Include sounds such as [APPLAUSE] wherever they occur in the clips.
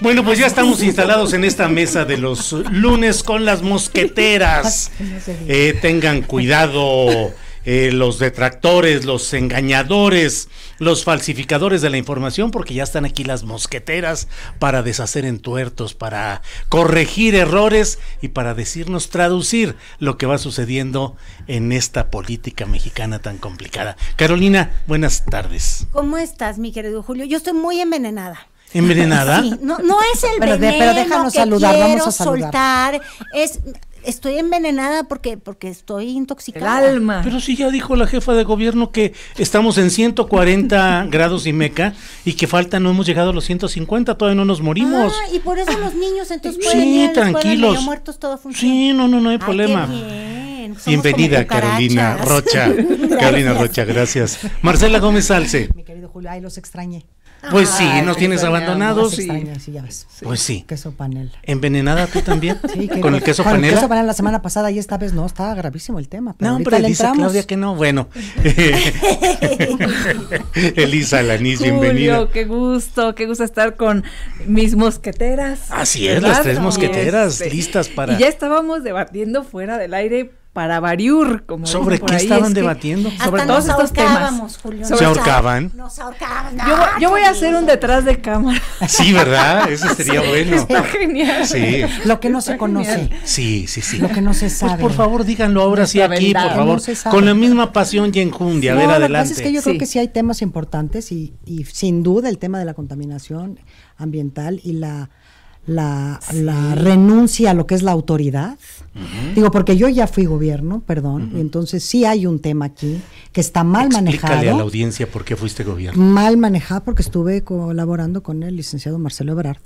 Bueno, pues ya estamos instalados en esta mesa de los lunes con las mosqueteras. [LAUGHS] Eh, tengan cuidado. Eh, los detractores, los engañadores, los falsificadores de la información, porque ya están aquí las mosqueteras para deshacer entuertos, para corregir errores y para decirnos traducir lo que va sucediendo en esta política mexicana tan complicada. Carolina, buenas tardes. ¿Cómo estás, mi querido Julio? Yo estoy muy envenenada envenenada. no, es el pero pero déjanos saludar, vamos a soltar. Es, estoy envenenada porque, porque estoy intoxicada. El alma. Pero si ya dijo la jefa de gobierno que estamos en 140 [LAUGHS] grados y meca y que falta, no hemos llegado a los 150, todavía no nos morimos. Ah, y por eso los niños entonces pueden sí, tranquilos. muertos, todo Sí, no, no, no hay problema. Bienvenida Carolina Rocha. [LAUGHS] Carolina Rocha, gracias. Marcela Gómez Salce Mi querido Julio, ahí los extrañé. Pues sí, nos tienes abandonados. Pues sí. Queso panela. ¿Envenenada tú también? [LAUGHS] Sí, con el queso panel. panela. el queso panela la semana pasada y esta vez no, estaba gravísimo el tema. Pero no, pero que no, bueno. [LAUGHS] Elisa Lanís, Julio, qué gusto, qué gusto estar con mis mosqueteras. Así es, las tres mosqueteras listas para... ya estábamos debatiendo fuera del aire para variur. Como ¿Sobre qué estaban debatiendo? sobre todos estos temas. ¿Se ahorcaban? Nos ahorcaban. Yo, yo voy a ah, hacer un detrás de cámara. [LAUGHS] Sí, ¿verdad? Eso [LAUGHS] sería bueno. Está [LAUGHS] genial. Sí. Lo que no se conoce. Sí, sí, sí. Lo que no se pues, sabe. Pues por favor, díganlo ahora sí aquí, por favor. con la misma pasión y enjundia. a ver, adelante. Lo que es que yo creo que sí hay temas importantes y sin duda el tema de la contaminación ambiental y la la, renuncia a lo que es la autoridad. Digo, porque yo ya fui gobierno, perdón, y entonces sí hay un tema aquí que está mal Explícale manejado. a la audiencia por qué fuiste gobierno. Mal manejado porque estuve colaborando con el licenciado Marcelo Ebrard.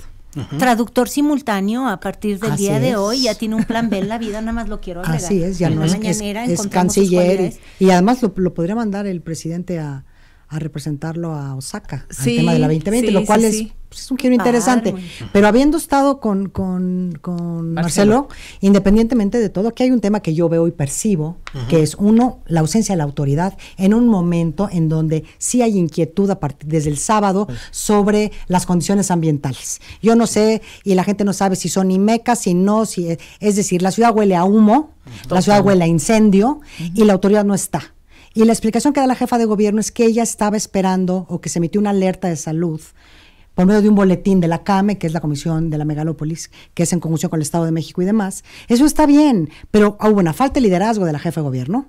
Traductor simultáneo a partir del día de hoy, ya tiene un plan B en la vida, nada más lo quiero agregar. Así es, ya no es, es, canciller y, además lo podría mandar el presidente a, a representarlo a Osaka, al tema de la 2020, lo cual pues, es, un giro interesante. Ah, Pero habiendo estado con, con, Marcelo. independientemente de todo, aquí hay un tema que yo veo y percibo, que es uno, la ausencia de la autoridad en un momento en donde sí hay inquietud a partir desde el sábado sobre las condiciones ambientales. Yo no sé, y la gente no sabe si son IMECA, si no, si es, decir, la ciudad huele a humo, la ciudad huele a incendio y la autoridad no está. Y la explicación que da la jefa de gobierno es que ella estaba esperando o que se emitió una alerta de salud por medio de un boletín de la CAME, que es la Comisión de la Megalópolis, que es en conjunción con el Estado de México y demás. Eso está bien, pero hubo una falta de liderazgo de la jefa de gobierno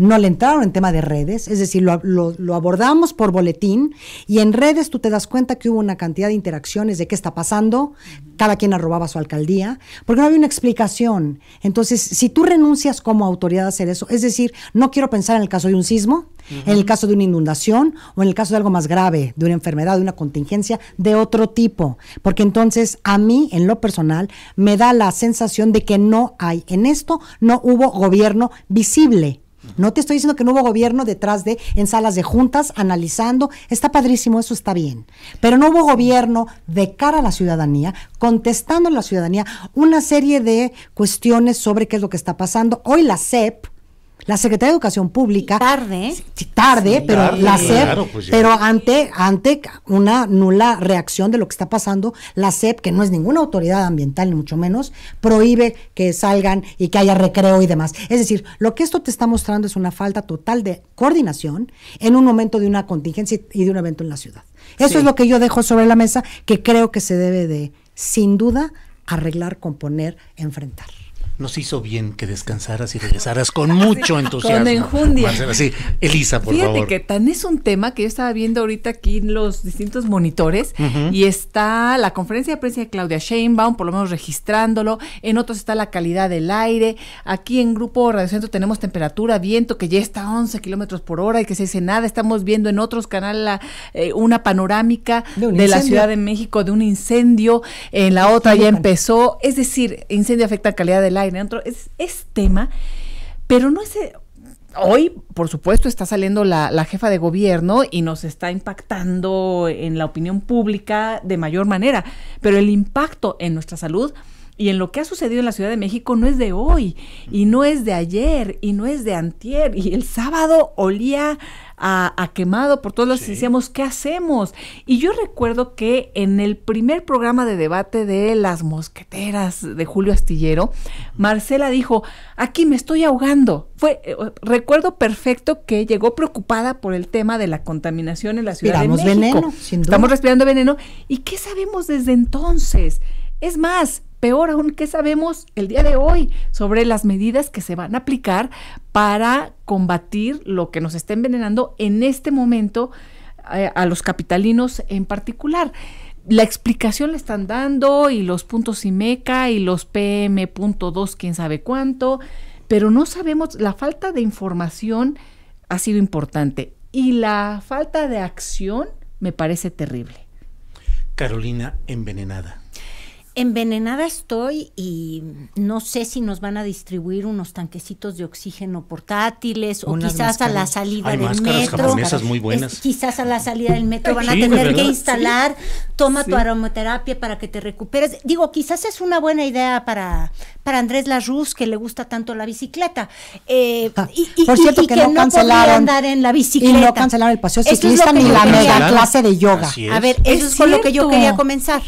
no le entraron en tema de redes, es decir, lo, abordamos por boletín y en redes tú te das cuenta que hubo una cantidad de interacciones de qué está pasando, cada quien arrobaba su alcaldía, porque no había una explicación. Entonces, si tú renuncias como autoridad a hacer eso, es decir, no quiero pensar en el caso de un sismo, en el caso de una inundación o en el caso de algo más grave, de una enfermedad, de una contingencia de otro tipo, porque entonces a mí, en lo personal, me da la sensación de que no hay en esto, no hubo gobierno visible no te estoy diciendo que no hubo gobierno detrás de, en salas de juntas, analizando. Está padrísimo, eso está bien. Pero no hubo gobierno de cara a la ciudadanía, contestando a la ciudadanía una serie de cuestiones sobre qué es lo que está pasando. Hoy la CEP, la Secretaría de Educación Pública. Tarde. Tarde, pero la SEP. pero ante, ante una nula reacción de lo que está pasando, la SEP, que no es ninguna autoridad ambiental, ni mucho menos, prohíbe que salgan y que haya recreo y demás. Es decir, lo que esto te está mostrando es una falta total de coordinación en un momento de una contingencia y de un evento en la ciudad. Eso es lo que yo dejo sobre la mesa, que creo que se debe de, sin duda, arreglar, componer, enfrentar nos hizo bien que descansaras y regresaras con [LAUGHS] mucho entusiasmo. con enjundia. Elisa, por favor. Fíjate que tan es un tema que yo estaba viendo ahorita aquí en los distintos monitores y está la conferencia de prensa de Claudia Sheinbaum, por lo menos registrándolo. En otros está la calidad del aire. Aquí en Grupo Radio Centro tenemos temperatura, viento que ya está a 11 kilómetros por hora y que se dice nada. Estamos viendo en otros canales eh, una panorámica de, de la Ciudad de México de un incendio. En la otra ya empezó. Es decir, incendio afecta calidad del aire es, tema, pero no es... Hoy, por supuesto, está saliendo la jefa de gobierno y nos está impactando en la opinión pública de mayor manera, pero el impacto en nuestra salud y en lo que ha sucedido en la Ciudad de México no es de hoy, y no es de ayer, y no es de antier. Y el sábado olía a, quemado por todos los y decíamos, ¿qué hacemos? Y yo recuerdo que en el primer programa de debate de Las Mosqueteras de Julio Astillero, Marcela dijo, aquí me estoy ahogando. Fue, eh, recuerdo perfecto que llegó preocupada por el tema de la contaminación en la Ciudad de México. Estamos respirando veneno. ¿Y qué sabemos desde entonces? Es más, Peor aún, que sabemos el día de hoy sobre las medidas que se van a aplicar para combatir lo que nos está envenenando en este momento eh, a los capitalinos en particular? la explicación le están dando y los puntos IMECA y los PM.2, quién sabe cuánto, pero no sabemos, la falta de información ha sido importante y la falta de acción me parece terrible. Carolina envenenada. Envenenada estoy y no sé si nos van a distribuir unos tanquecitos de oxígeno portátiles o quizás a la salida del metro. Muy buenas. quizás a la salida del metro van a tener que instalar, toma tu aromaterapia para que te recuperes. Digo, quizás es una buena idea para, para Andrés Larruz, que le gusta tanto la bicicleta. Eh, ah, y, Por que, no, cancelaron, andar en la bicicleta. Y no cancelaron el paseo ciclista ni la mega clase de yoga. A ver, eso es, con lo que yo quería comenzar.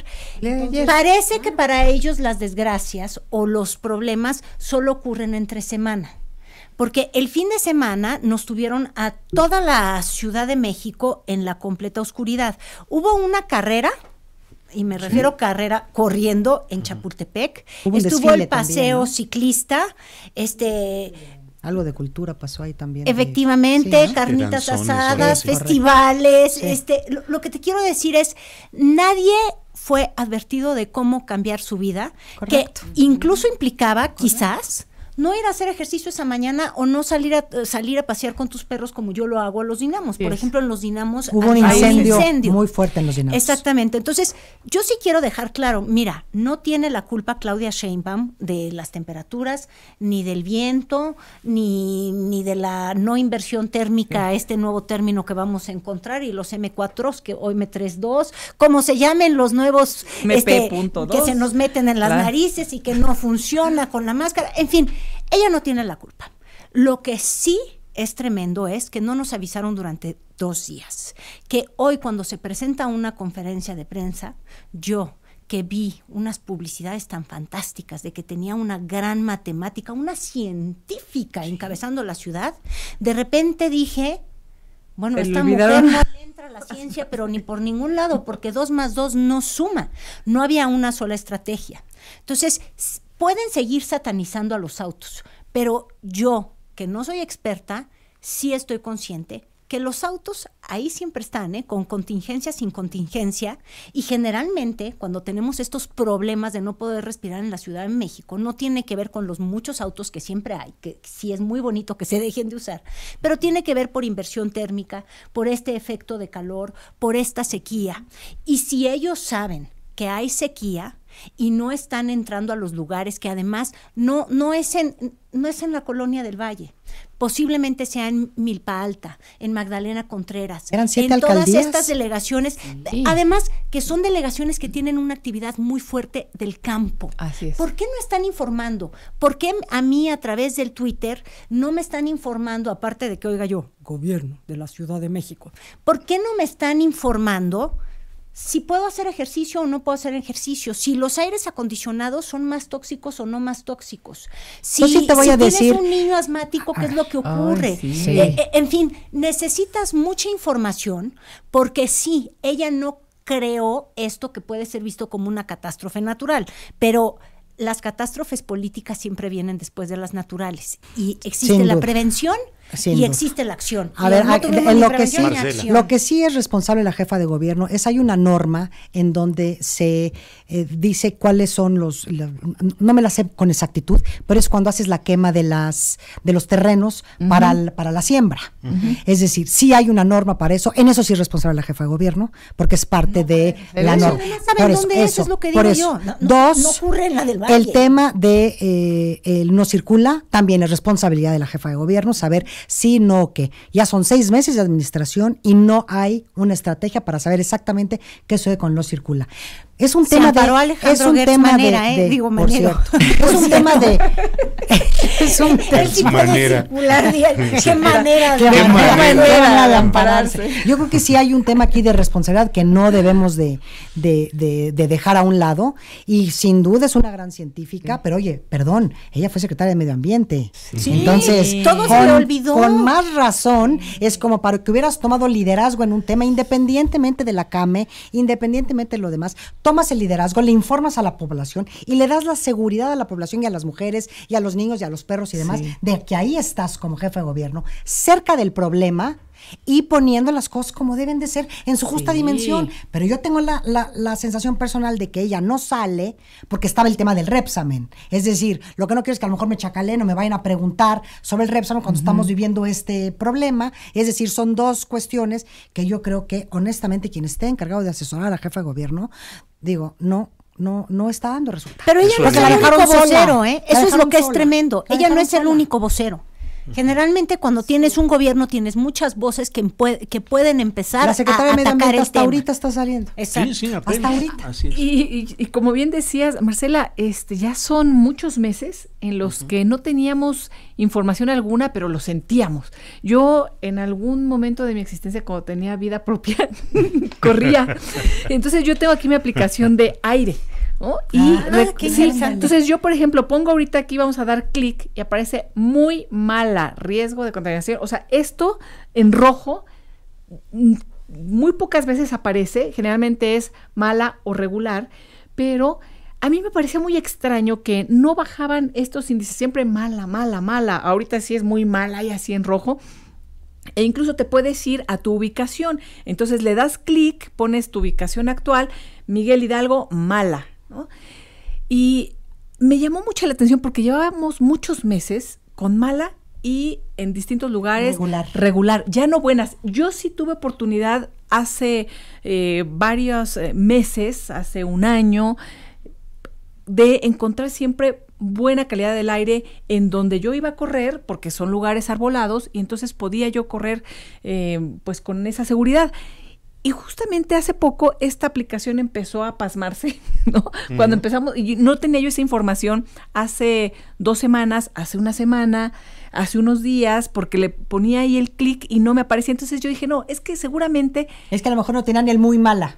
Parece que para ellos las desgracias o los problemas solo ocurren entre semana. Porque el fin de semana nos tuvieron a toda la Ciudad de México en la completa oscuridad. Hubo una carrera y me refiero carrera corriendo en Chapultepec. Estuvo el paseo ciclista, este algo de cultura pasó ahí también. Efectivamente, carnitas asadas, festivales, este lo que te quiero decir es nadie fue advertido de cómo cambiar su vida, que incluso implicaba quizás no ir a hacer ejercicio esa mañana o no salir a eh, salir a pasear con tus perros como yo lo hago a los dinamos. Por ejemplo, en los dinamos hubo un incendio, muy fuerte en los dinamos. Exactamente. Entonces, yo sí quiero dejar claro, mira, no tiene la culpa Claudia Sheinbaum de las temperaturas, ni del viento, ni, ni de la no inversión térmica, este nuevo término que vamos a encontrar, y los M4s, que hoy M32, como se llamen los nuevos este, que se nos meten en las narices y que no funciona con la máscara. En fin, ella no tiene la culpa. Lo que sí es tremendo es que no nos avisaron durante dos días, que hoy cuando se presenta una conferencia de prensa, yo que vi unas publicidades tan fantásticas de que tenía una gran matemática, una científica encabezando la ciudad, de repente dije, bueno, esta mujer no entra a la ciencia, pero ni por ningún lado, porque dos más dos no suma. No había una sola estrategia. Entonces, pueden seguir satanizando a los autos, pero yo, que no soy experta, sí estoy consciente que los autos ahí siempre están, ¿eh? con contingencia, sin contingencia, y generalmente cuando tenemos estos problemas de no poder respirar en la Ciudad de México, no tiene que ver con los muchos autos que siempre hay, que sí es muy bonito que se dejen de usar, pero tiene que ver por inversión térmica, por este efecto de calor, por esta sequía. Y si ellos saben que hay sequía, y no están entrando a los lugares que además no, no, es, en, la colonia del Valle. Posiblemente sea en Milpa Alta, en Magdalena Contreras, Eran en todas estas delegaciones. Además, que son delegaciones que tienen una actividad muy fuerte del campo. Así es. ¿Por qué no están informando? ¿Por qué a mí a través del Twitter no me están informando, aparte de que, oiga yo, gobierno de la Ciudad de México, ¿por qué no me están informando? si puedo hacer ejercicio o no puedo hacer ejercicio, si los aires acondicionados son más tóxicos o no más tóxicos, si, tienes un niño asmático, ¿qué es lo que ah, ah, ocurre? Eh, eh, en fin, necesitas mucha información porque sí, ella no creó esto que puede ser visto como una catástrofe natural, pero las catástrofes políticas siempre vienen después de las naturales y existe la prevención y existe la acción. A ver, en lo que, sí, lo que sí es responsable la jefa de gobierno es hay una norma en donde se eh, dice cuáles son los, no me la sé con exactitud, pero es cuando haces la quema de las de los terrenos para, para la siembra. Es decir, sí hay una norma para eso, en eso sí es responsable la jefa de gobierno, porque es parte de la norma. por eso, dónde es, lo que digo yo. Dos, ocurre en la del el tema de eh, el no circula también es responsabilidad de la jefa de gobierno saber sino que ya son seis meses de administración y no hay una estrategia para saber exactamente qué sucede con lo circula. Es un tema de es un tema de, digo [LAUGHS] es un tema [LAUGHS] de es un tema De qué manera qué manera de ampararse. Yo creo que sí hay un tema aquí de responsabilidad que no debemos de, de, de dejar a un lado y sin duda es una gran científica, pero oye, perdón, ella fue secretaria de Medio Ambiente. Sí. Entonces, todo se olvidó. Con más razón es como para que hubieras tomado liderazgo en un tema independientemente de la CAME, independientemente de lo demás tomas el liderazgo, le informas a la población y le das la seguridad a la población y a las mujeres y a los niños y a los perros y demás de que ahí estás como jefe de gobierno, cerca del problema y poniendo las cosas como deben de ser en su justa dimensión. Pero yo tengo la, sensación personal de que ella no sale porque estaba el tema del Repsamen. Es decir, lo que no quiero es que a lo mejor me chacalen o me vayan a preguntar sobre el Repsamen cuando estamos viviendo este problema. Es decir, son dos cuestiones que yo creo que honestamente quien esté encargado de asesorar a la jefa de gobierno, digo, no no, no está dando resultados. Pero ella no es el único vocero, ¿eh? Eso es lo que es tremendo. ella no es el único vocero. Generalmente cuando tienes un gobierno tienes muchas voces que, que pueden empezar La a atacar hasta ahorita está saliendo. Sí, sí, hasta ahorita. Y, como bien decías, Marcela, este ya son muchos meses en los que no teníamos información alguna, pero lo sentíamos. Yo en algún momento de mi existencia cuando tenía vida propia [LAUGHS] corría. [LAUGHS] Entonces yo tengo aquí mi aplicación de aire. Y ah, entonces yo, por ejemplo, pongo ahorita aquí, vamos a dar clic y aparece muy mala, riesgo de contaminación. O sea, esto en rojo mm, muy pocas veces aparece, generalmente es mala o regular, pero a mí me parecía muy extraño que no bajaban estos índices, siempre mala, mala, mala. Ahorita sí es muy mala y así en rojo. E incluso te puedes ir a tu ubicación. Entonces le das clic, pones tu ubicación actual, Miguel Hidalgo, mala y me llamó mucho la atención porque llevábamos muchos meses con mala y en distintos lugares. Regular. Regular, ya no buenas. Yo sí tuve oportunidad hace eh, varios eh, meses, hace un año, de encontrar siempre buena calidad del aire en donde yo iba a correr, porque son lugares arbolados, y entonces podía yo correr eh, pues con esa seguridad. Y justamente hace poco esta aplicación empezó a pasmarse, [LAUGHS] ¿no? Cuando empezamos, y no tenía yo esa información hace dos semanas, hace una semana, hace unos días, porque le ponía ahí el clic y no me aparecía. Entonces yo dije, no, es que seguramente... Es que a lo mejor no tenían el muy mala.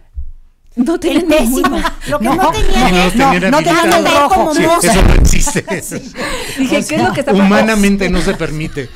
No tenía el [LAUGHS] Lo que no, tenían es... No, no, no Como eso no existe. [LAUGHS] Dije, ¿qué es lo que está Humanamente no se permite.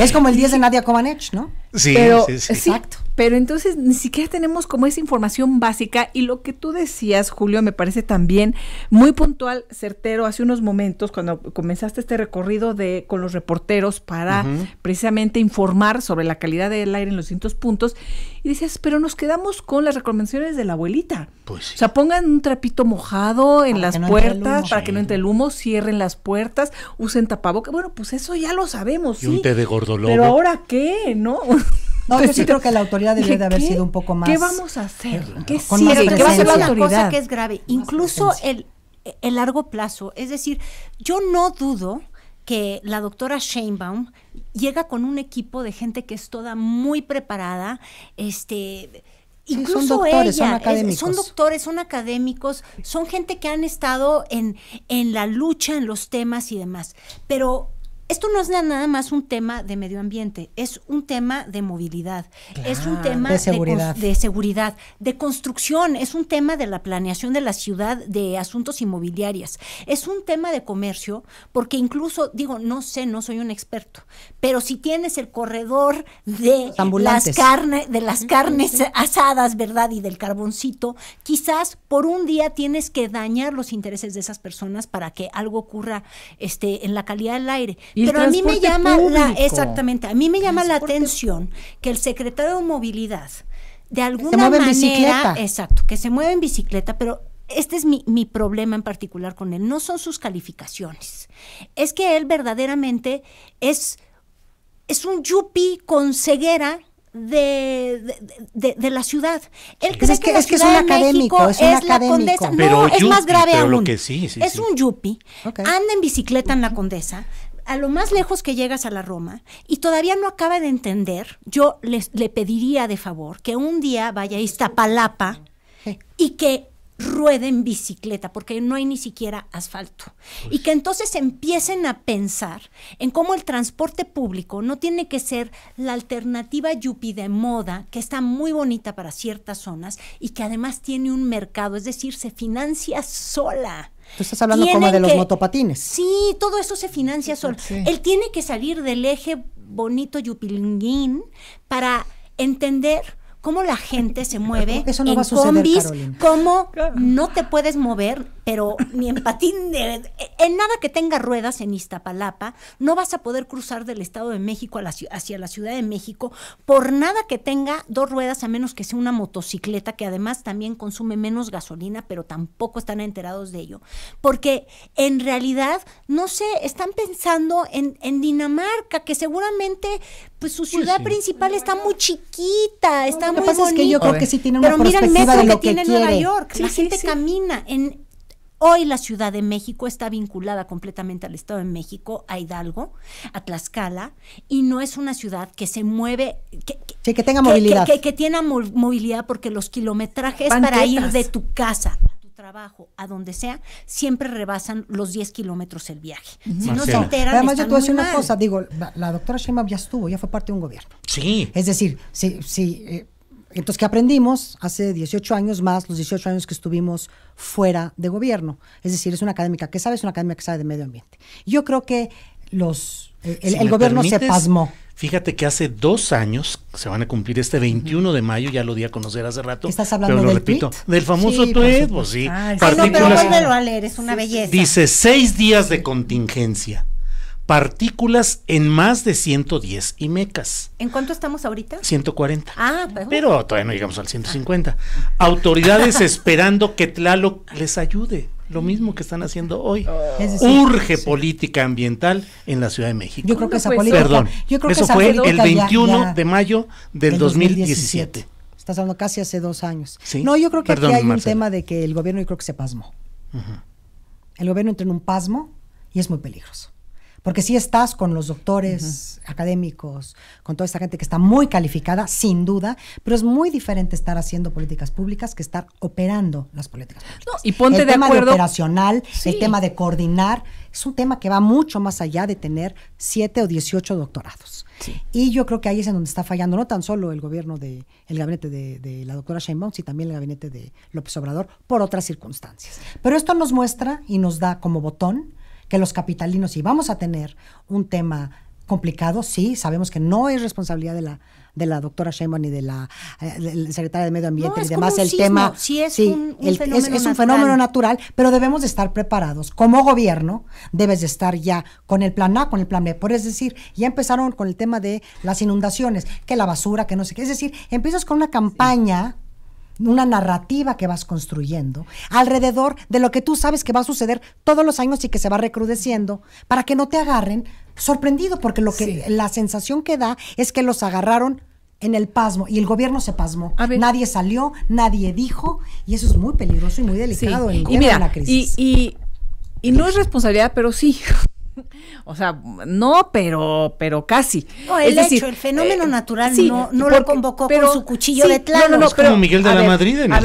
Es como el 10 de Nadia Comaneci, ¿no? Sí, sí. Exacto. Pero entonces ni siquiera tenemos como esa información básica y lo que tú decías, Julio, me parece también muy puntual, certero, hace unos momentos cuando comenzaste este recorrido de con los reporteros para precisamente informar sobre la calidad del aire en los distintos puntos y dices, pero nos quedamos con las recomendaciones de la abuelita. Pues o sea, pongan un trapito mojado en las puertas para que no entre el humo, cierren las puertas, usen tapabocas. Bueno, pues eso ya lo sabemos. Y un té de gordolobo. Pero ahora qué, ¿no? [LAUGHS] No, yo sí creo que la autoridad debería de haber sido un poco más. ¿Qué vamos a hacer? ¿Qué, va a hacer la autoridad? cosa que es grave. Incluso el, largo plazo. Es decir, yo no dudo que la doctora Sheinbaum llega con un equipo de gente que es toda muy preparada, este incluso son doctores, son, académicos. son, doctores, son académicos, son gente que han estado en, en la lucha, en los temas y demás. Pero esto no es nada más un tema de medio ambiente, es un tema de movilidad, es un tema de seguridad. De, seguridad, de construcción, es un tema de la planeación de la ciudad de asuntos inmobiliarias, es un tema de comercio, porque incluso, digo, no sé, no soy un experto, pero si tienes el corredor de, las, carne, de las carnes asadas, ¿verdad? Y del carboncito, quizás por un día tienes que dañar los intereses de esas personas para que algo ocurra este, en la calidad del aire. Pero a mí me llama la, exactamente, a mí me llama la atención que el secretario de movilidad, de alguna manera, bicicleta. exacto, que se mueve en bicicleta, pero este es mi, problema en particular con él, no son sus calificaciones. Es que él verdaderamente es, es un yuppie con ceguera de, la ciudad. Él es que, es que es un académico, es, un académico. la condesa. Pero es más grave aún. es un yuppie Anda en bicicleta en la condesa, a lo más lejos que llegas a la Roma y todavía no acaba de entender, yo les, le pediría de favor que un día vaya a Iztapalapa y que rueden bicicleta, porque no hay ni siquiera asfalto. Y que entonces empiecen a pensar en cómo el transporte público no tiene que ser la alternativa yupi de moda, que está muy bonita para ciertas zonas y que además tiene un mercado, es decir, se financia sola. Tú estás hablando como de los motopatines. Sí, todo eso se financia solo. Él tiene que salir del eje bonito yupilinguín para entender cómo la gente se mueve Eso en cómo no te puedes mover, pero [LAUGHS] ni en patín, de, en nada que tenga ruedas en Iztapalapa, no vas a poder cruzar del Estado de México hacia la Ciudad de México por nada que tenga dos ruedas, a menos que sea una motocicleta, que además también consume menos gasolina, pero tampoco están enterados de ello. Porque en realidad, no sé, están pensando en Dinamarca, que seguramente pues su pues ciudad principal está muy chiquita, está lo muy pasa Es que yo creo que sí tiene una Pero mira el metro que, tiene Nueva York, la gente camina en Hoy la Ciudad de México está vinculada completamente al Estado de México, a Hidalgo, a Tlaxcala, y no es una ciudad que se mueve. Que, que, tenga movilidad. Que, que, movilidad porque los kilometrajes para ir de tu casa trabajo, a donde sea, siempre rebasan los 10 kilómetros el viaje. Si no se enteran, Además, yo te voy a decir una cosa, digo, la doctora Sheimab ya estuvo, ya fue parte de un gobierno. Sí. Es decir, sí, sí. Eh, entonces, ¿qué aprendimos hace 18 años más los 18 años que estuvimos fuera de gobierno? Es decir, es una académica que sabe, es una académica que sabe de medio ambiente. Yo creo que los eh, el, gobierno se pasmó. Fíjate que hace dos años, se van a cumplir este 21 de mayo, ya lo di a conocer hace rato. ¿Estás hablando del repito, Del famoso sí, tweet, pues sí. no, pero a leer, es una belleza. Dice, seis días de contingencia. Partículas en más de 110 y mecas. ¿En cuánto estamos ahorita? 140. Ah, pero, pues pero todavía no llegamos al 150. Autoridades [LAUGHS] esperando que Tlaloc les ayude lo mismo que están haciendo hoy. Urge política ambiental en la Ciudad de México. Yo creo que esa pues, política. Perdón, eso fue el 21 de mayo del, 2017. Estás hablando casi hace dos años. ¿Sí? No, yo creo que aquí hay un tema de que el gobierno yo creo que se pasmó. El gobierno entra en un pasmo y es muy peligroso. Porque si estás con los doctores académicos, con toda esta gente que está muy calificada, sin duda, pero es muy diferente estar haciendo políticas públicas que estar operando las políticas públicas. y ponte el de tema De operacional, el tema de coordinar, es un tema que va mucho más allá de tener siete o dieciocho doctorados. Y yo creo que ahí es en donde está fallando no tan solo el gobierno de el gabinete de, la doctora Sheinbaum, sino también el gabinete de López Obrador por otras circunstancias. Pero esto nos muestra y nos da como botón que los capitalinos sí vamos a tener un tema complicado, sí, sabemos que no es responsabilidad de la de la doctora Sheinbaum ni de la, eh, secretaria de Medio Ambiente y demás el tema sí es, un, fenómeno es, natural. un fenómeno natural pero debemos de estar preparados como gobierno debes de estar ya con el plan A con el plan B por es decir ya empezaron con el tema de las inundaciones que la basura que no sé qué es decir empiezas con una campaña una narrativa que vas construyendo alrededor de lo que tú sabes que va a suceder todos los años y que se va recrudeciendo para que no te agarren sorprendido, porque lo que la sensación que da es que los agarraron en el pasmo y el gobierno se pasmó. Nadie salió, nadie dijo y eso es muy peligroso y muy delicado en, y la crisis. y, y no es responsabilidad, pero sí. [LAUGHS] O sea, no, pero, pero casi. el es hecho, el fenómeno eh, natural no, no lo convocó con su cuchillo de tlano No, no, es como pero, Miguel de la Madrid en el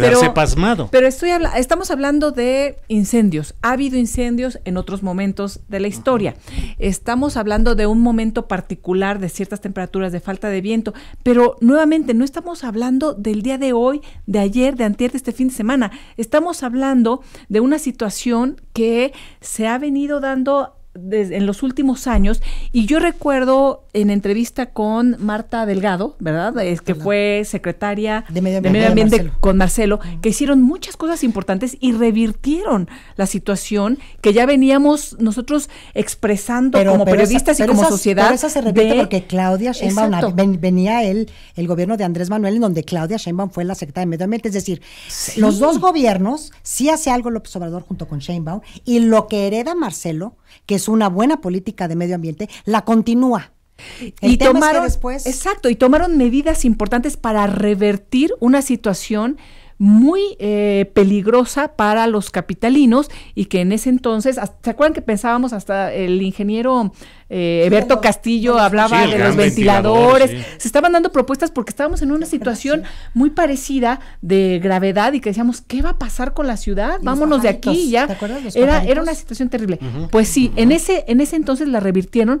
quedarse pasmado. Pero estoy estamos hablando de incendios. Ha habido incendios en otros momentos de la historia. Estamos hablando de un momento particular de ciertas temperaturas, de falta de viento, pero nuevamente no estamos hablando del día de hoy, de ayer, de antier, de este fin de semana. Estamos hablando de una situación que se ha venido dando en los últimos años y yo recuerdo en entrevista con Marta Delgado, ¿verdad? Es que fue secretaria de Medio Ambiente, con Marcelo, que hicieron muchas cosas importantes y revirtieron la situación que ya veníamos nosotros expresando como periodistas y como sociedad. Pero esa se repite porque Claudia Sheinbaum venía el, el gobierno de Andrés Manuel en donde Claudia Sheinbaum fue la secretaria de Medio Ambiente, es decir, los dos gobiernos sí hace algo López Obrador junto con Sheinbaum y lo que hereda Marcelo que es una buena política de medio ambiente, la continúa. y tomaron, exacto, y tomaron medidas importantes para revertir una situación muy eh, peligrosa para los capitalinos y que en ese entonces, ¿se acuerdan que pensábamos hasta el ingeniero eh, Eberto Castillo hablaba de los ventiladores? Se estaban dando propuestas porque estábamos en una situación muy parecida de gravedad y que decíamos, ¿qué va a pasar con la ciudad? Vámonos de aquí ya. era, era una situación terrible. Pues sí, en, ese, en ese entonces la revirtieron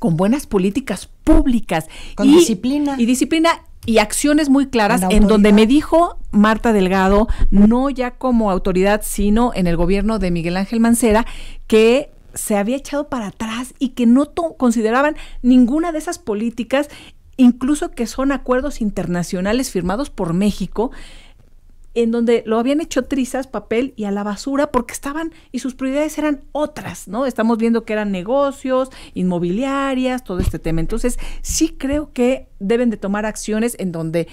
con buenas políticas públicas. y, disciplina. Y disciplina y acciones muy claras en donde me dijo Marta Delgado, no ya como autoridad, sino en el gobierno de Miguel Ángel Mancera, que se había echado para atrás y que no consideraban ninguna de esas políticas, incluso que son acuerdos internacionales firmados por México, en donde lo habían hecho trizas, papel y a la basura porque estaban y sus prioridades eran otras, ¿no? Estamos viendo que eran negocios, inmobiliarias, todo este tema. Entonces, sí creo que deben de tomar acciones en donde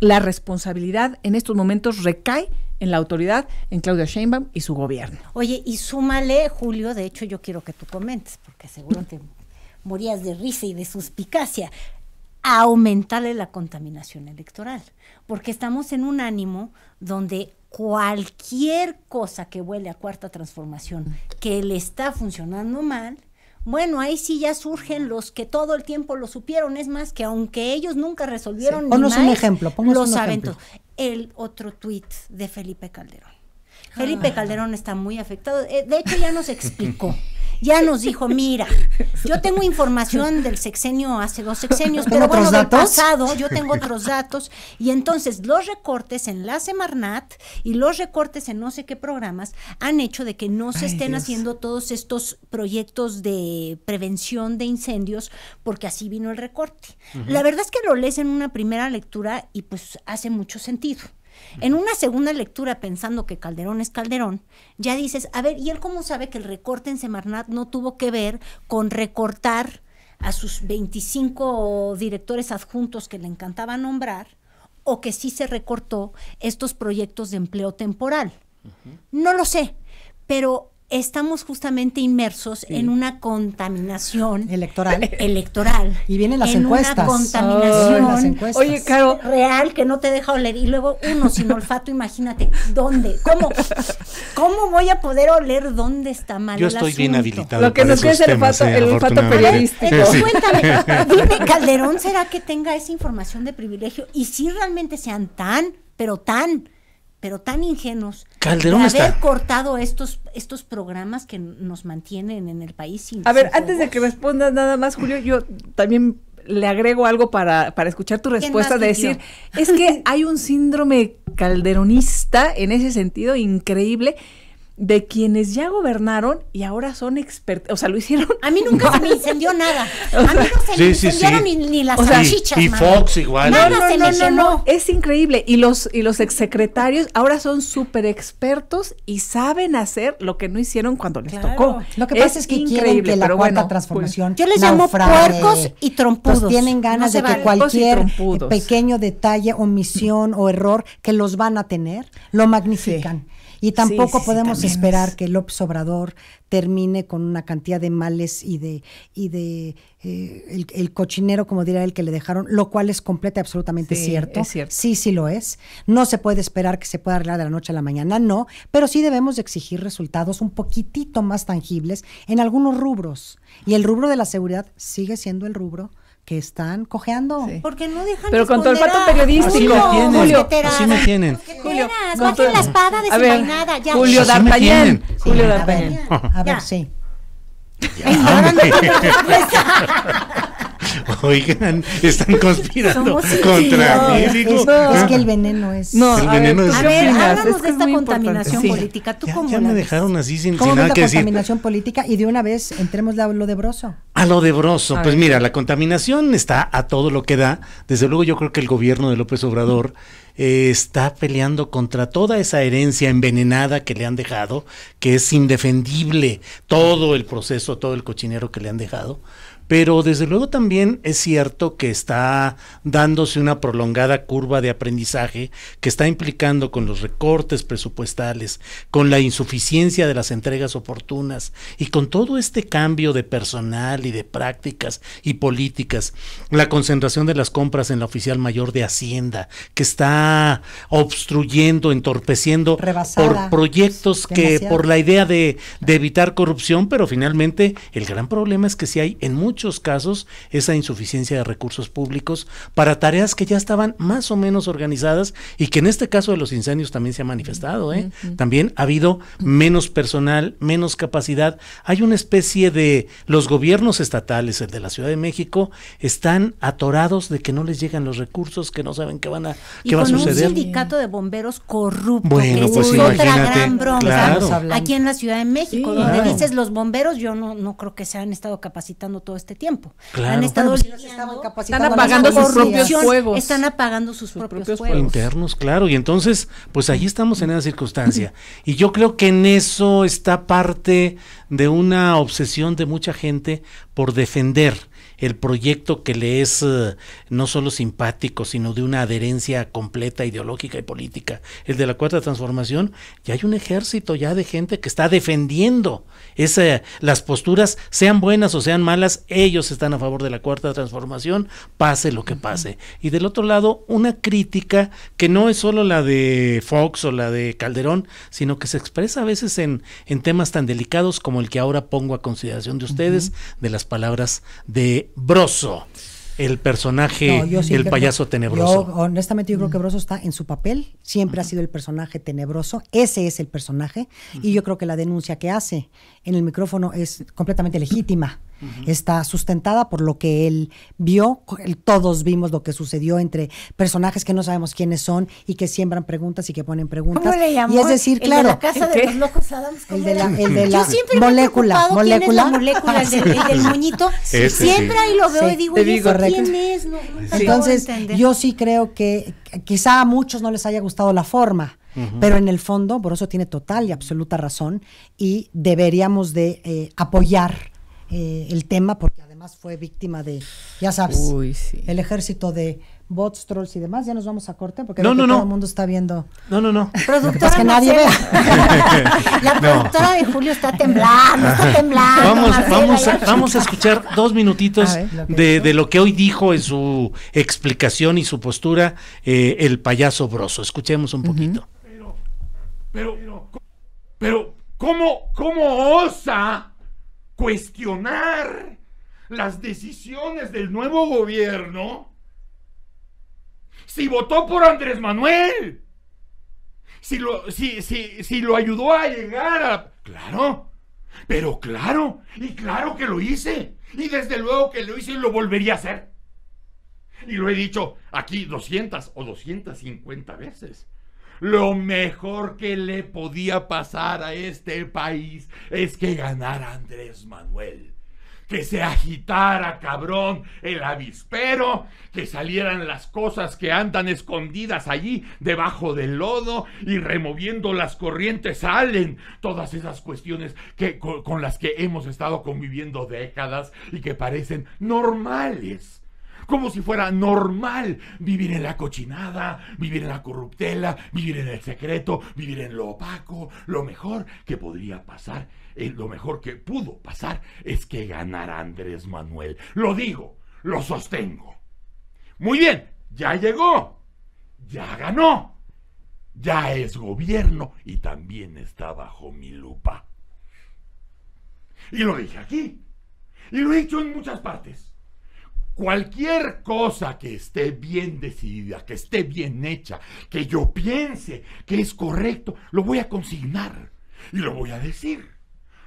la responsabilidad en estos momentos recae en la autoridad, en Claudia Sheinbaum y su gobierno. Oye, y súmale, Julio, de hecho yo quiero que tú comentes, porque seguro te morías de risa y de suspicacia aumentarle la contaminación electoral, porque estamos en un ánimo donde cualquier cosa que huele a cuarta transformación que le está funcionando mal, bueno, ahí sí ya surgen los que todo el tiempo lo supieron, es más que aunque ellos nunca resolvieron Ponos un ejemplo, El otro tuit de Felipe Calderón. Felipe ah. Calderón está muy afectado, eh, de hecho ya nos explicó. [LAUGHS] ya nos dijo, mira, yo tengo información del sexenio hace dos sexenios, pero bueno, del pasado yo tengo otros datos y entonces los recortes en la Semarnat y los recortes en no sé qué programas han hecho de que no se estén haciendo todos estos proyectos de prevención de incendios porque así vino el recorte. La verdad es que lo lees en una primera lectura y pues hace mucho sentido. En una segunda lectura, pensando que Calderón es Calderón, ya dices, a ver, ¿y él cómo sabe que el recorte en Semarnat no tuvo que ver con recortar a sus 25 directores adjuntos que le encantaba nombrar? o que sí se recortó estos proyectos de empleo temporal. No lo sé, pero estamos justamente inmersos en una contaminación electoral. electoral y vienen las en encuestas. Una contaminación Oye, claro, real que no te deja oler y luego uno sin [LAUGHS] olfato, imagínate dónde, cómo cómo voy a poder oler dónde está mal Yo estoy bien habilitado. Lo que nos es el olfato, eh, el Cuéntame, [LAUGHS] dime Calderón, ¿será que tenga esa información de privilegio y si realmente sean tan, pero tan pero tan ingenuos Calderón haber cortado estos, estos programas que nos mantienen en el país sin. A ver, antes de que respondas nada más, Julio, yo también le agrego algo para, para escuchar tu respuesta, de decir, es que hay un síndrome calderonista en ese sentido increíble de quienes ya gobernaron y ahora son expertos. O sea, lo hicieron. A mí nunca se me incendió nada. [LAUGHS] a mí no se me incendiaron Ni, las salchichas. Y, Fox igual. no, no, no, no, Es increíble. Y los, y los exsecretarios ahora son súper expertos y saben hacer lo que no hicieron cuando les tocó. Lo que pasa es, que increíble, la cuarta pues, transformación. yo les llamo puercos y pues trompudos. tienen ganas de que cualquier pequeño detalle, omisión o error que los van a tener, lo magnifican. Y tampoco podemos esperar que López Obrador termine con una cantidad de males y de, y de eh, el, cochinero, como diría él, que le dejaron, lo cual es completo y absolutamente cierto. cierto. Sí, sí lo es. No se puede esperar que se pueda arreglar de la noche a la mañana, no, pero sí debemos exigir resultados un poquitito más tangibles en algunos rubros. Y el rubro de la seguridad sigue siendo el rubro que están cojeando. Sí. Porque no dejan Pero con todo el pato periodístico. Así me Julio. Así me tienen. Julio. Bajen la espada desenvainada. Ya. Julio D'Artagnan. Sí, Julio D'Artagnan. A ver, a ver sí. Ya. [LAUGHS] [LAUGHS] Oigan, están conspirando [LAUGHS] contra mí. no, es que el ah. veneno es. No, el veneno ver, es. de esta contaminación política. cómo me dejaron así sin, nada que decir. contaminación política y de una vez entremos a lo de A lo de pues mira, la contaminación está a todo lo que da. Desde luego, yo creo que el gobierno de López Obrador eh, está peleando contra toda esa herencia envenenada que le han dejado, que es indefendible todo el proceso, todo el cochinero que le han dejado pero desde luego también es cierto que está dándose una prolongada curva de aprendizaje que está implicando con los recortes presupuestales, con la insuficiencia de las entregas oportunas y con todo este cambio de personal y de prácticas y políticas, la concentración de las compras en la oficial mayor de Hacienda, que está obstruyendo, entorpeciendo por proyectos que por la idea de, evitar corrupción, pero finalmente el gran problema es que si hay en muchos muchos casos esa insuficiencia de recursos públicos para tareas que ya estaban más o menos organizadas y que en este caso de los incendios también se ha manifestado. ¿eh? También ha habido menos personal, menos capacidad. Hay una especie de los gobiernos estatales, el de la Ciudad de México, están atorados de que no les llegan los recursos, que no saben qué van a, qué va a suceder. Un sindicato de bomberos corrupto, que es pues otra gran bronca aquí en la Ciudad de México, donde dices los bomberos, yo no, no creo que se han estado capacitando todo este este tiempo. Han estado pues, están apagando sus propios fuegos. Están apagando sus, propios, propios fuegos. Internos, claro. Y entonces, pues ahí estamos en esa circunstancia. [LAUGHS] y yo creo que en eso está parte de una obsesión de mucha gente por defender el proyecto que le es eh, no solo simpático, sino de una adherencia completa ideológica y política, el de la cuarta transformación, ya hay un ejército ya de gente que está defendiendo esas, las posturas, sean buenas o sean malas, ellos están a favor de la cuarta transformación, pase lo que pase. Y del otro lado, una crítica que no es solo la de Fox o la de Calderón, sino que se expresa a veces en, en temas tan delicados como el que ahora pongo a consideración de ustedes, de las palabras de Broso, el personaje, el payaso tenebroso. honestamente, yo creo que Broso está en su papel, siempre ha sido el personaje tenebroso, ese es el personaje, y yo creo que la denuncia que hace en el micrófono es completamente legítima está sustentada por lo que él vio. Todos vimos lo que sucedió entre personajes que no sabemos quiénes son y que siembran preguntas y que ponen preguntas. ¿Cómo le llamó? Y es decir, el De la casa de los locos Adams. El la, el Yo molécula. Quién es del muñito. siempre ahí lo veo y digo, quién es? Entonces, yo sí creo que quizá a muchos no les haya gustado la forma. Pero en el fondo, eso tiene total y absoluta razón y deberíamos de eh, apoyar eh, el tema, porque además fue víctima de, ya sabes, el ejército de bots, trolls y demás. Ya nos vamos a corte porque todo el mundo está viendo. No, no, no. que nadie vea. [LAUGHS] La productora de Julio está temblando, está temblando. Vamos, vamos, a, vamos a escuchar dos minutitos de, lo que hoy dijo en su explicación y su postura eh, el payaso broso. Escuchemos un poquito. Pero, pero, pero, cómo osa? cuestionar las decisiones del nuevo gobierno, si votó por Andrés Manuel, si lo, si, lo ayudó a llegar a... Claro, pero claro, y claro que lo hice, y desde luego que lo hice y lo volvería a hacer. Y lo he dicho aquí 200 o 250 veces. Lo mejor que le podía pasar a este país es que ganara Andrés Manuel que se agitara, cabrón, el avispero, que salieran las cosas que andan escondidas allí debajo del lodo y removiendo las corrientes salen todas esas cuestiones que, con las que hemos estado conviviendo décadas y que parecen normales como si fuera normal vivir en la cochinada, vivir en la corruptela, vivir en el secreto, vivir en lo opaco. Lo mejor que podría pasar, eh, lo mejor que pudo pasar es que ganara Andrés Manuel. Lo digo, lo sostengo. Muy bien, ya llegó, ya ganó, ya es gobierno y también está bajo mi lupa. Y lo dije aquí, y lo he dicho en muchas partes. Cualquier cosa que esté bien decidida, que esté bien hecha, que yo piense que es correcto, lo voy a consignar y lo voy a decir.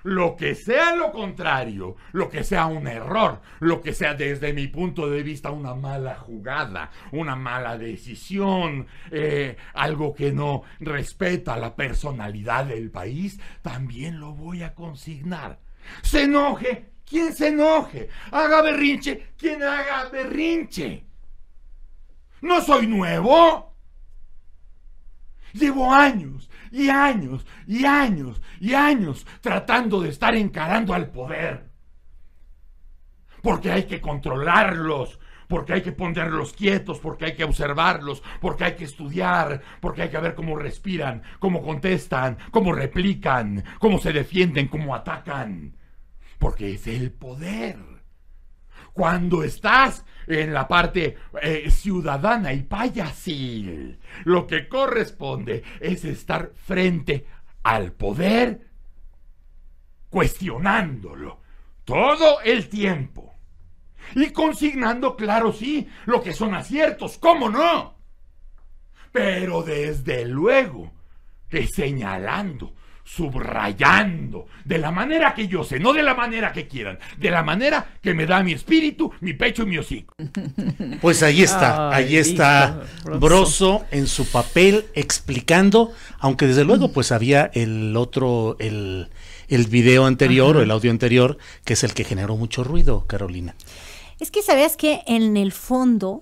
Lo que sea lo contrario, lo que sea un error, lo que sea desde mi punto de vista una mala jugada, una mala decisión, eh, algo que no respeta la personalidad del país, también lo voy a consignar. Se enoje ¿Quién se enoje, haga berrinche, quien haga berrinche. No soy nuevo. Llevo años y años y años y años tratando de estar encarando al poder. Porque hay que controlarlos, porque hay que ponerlos quietos, porque hay que observarlos, porque hay que estudiar, porque hay que ver cómo respiran, cómo contestan, cómo replican, cómo se defienden, cómo atacan porque es el poder. Cuando estás en la parte eh, ciudadana y payasil, lo que corresponde es estar frente al poder cuestionándolo todo el tiempo y consignando, claro sí, lo que son aciertos, ¿cómo no? Pero desde luego que señalando subrayando, de la manera que yo sé, no de la manera que quieran, de la manera que me da mi espíritu, mi pecho y mi hocico. [LAUGHS] Pues ahí está, ahí está Broso en su papel explicando, aunque desde luego pues había el otro, el, el video anterior o el audio anterior, que es el que generó mucho ruido, Carolina. Es que sabías que en el fondo,